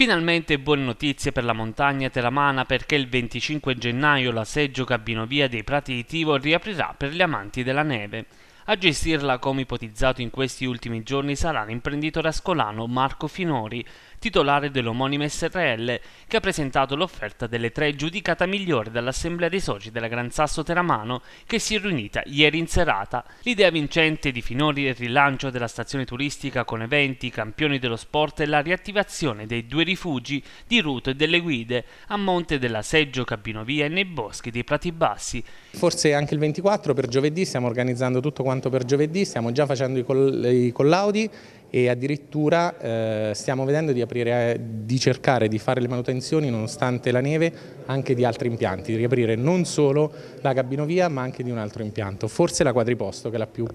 Finalmente buone notizie per la montagna teramana perché il 25 gennaio la Seggio Cabinovia dei Prati di Tivo riaprirà per gli amanti della neve. A gestirla, come ipotizzato in questi ultimi giorni, sarà l'imprenditore ascolano Marco Finori, titolare dell'omonima SRL, che ha presentato l'offerta delle tre giudicata migliore dall'Assemblea dei soci della Gran Sasso Teramano, che si è riunita ieri in serata. L'idea vincente di Finori è il rilancio della stazione turistica con eventi, campioni dello sport e la riattivazione dei due rifugi di Ruto e delle Guide a monte della Seggio Cabinovia e nei boschi dei Prati Bassi. Forse anche il 24 per giovedì stiamo organizzando tutto quanto soltanto per giovedì, stiamo già facendo i, coll i collaudi e addirittura eh, stiamo vedendo di, aprire, eh, di, cercare di fare le manutenzioni nonostante la neve anche di altri impianti, di riaprire non solo la cabinovia ma anche di un altro impianto, forse la quadriposto che è la più,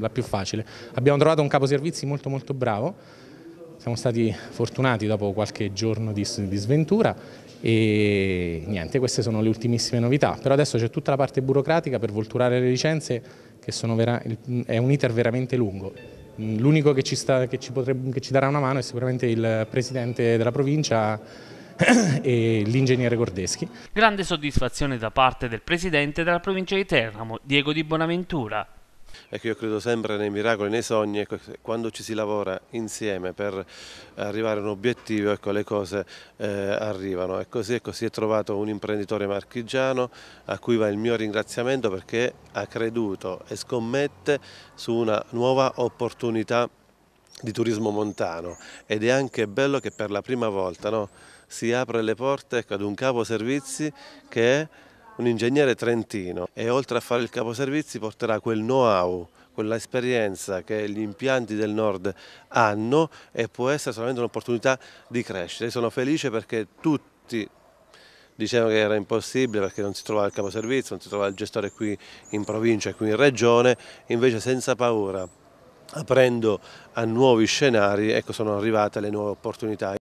la più facile. Abbiamo trovato un caposervizi molto molto bravo, siamo stati fortunati dopo qualche giorno di, di sventura e niente, queste sono le ultimissime novità, però adesso c'è tutta la parte burocratica per volturare le licenze che vera, è un iter veramente lungo. L'unico che, che che ci darà una mano è sicuramente il presidente della provincia, e l'ingegnere Gordeschi. Grande soddisfazione da parte del presidente della provincia di Teramo, Diego Di Bonaventura, Ecco, io credo sempre nei miracoli, nei sogni, ecco, quando ci si lavora insieme per arrivare a un obiettivo, ecco, le cose eh, arrivano. E così ecco, si è trovato un imprenditore marchigiano a cui va il mio ringraziamento perché ha creduto e scommette su una nuova opportunità di turismo montano ed è anche bello che per la prima volta no, si apre le porte ecco, ad un capo servizi che un ingegnere trentino e oltre a fare il caposervizi porterà quel know-how quella esperienza che gli impianti del nord hanno e può essere solamente un'opportunità di crescere. Sono felice perché tutti dicevano che era impossibile perché non si trovava il caposervizio, non si trovava il gestore qui in provincia e qui in regione, invece senza paura, aprendo a nuovi scenari, ecco sono arrivate le nuove opportunità.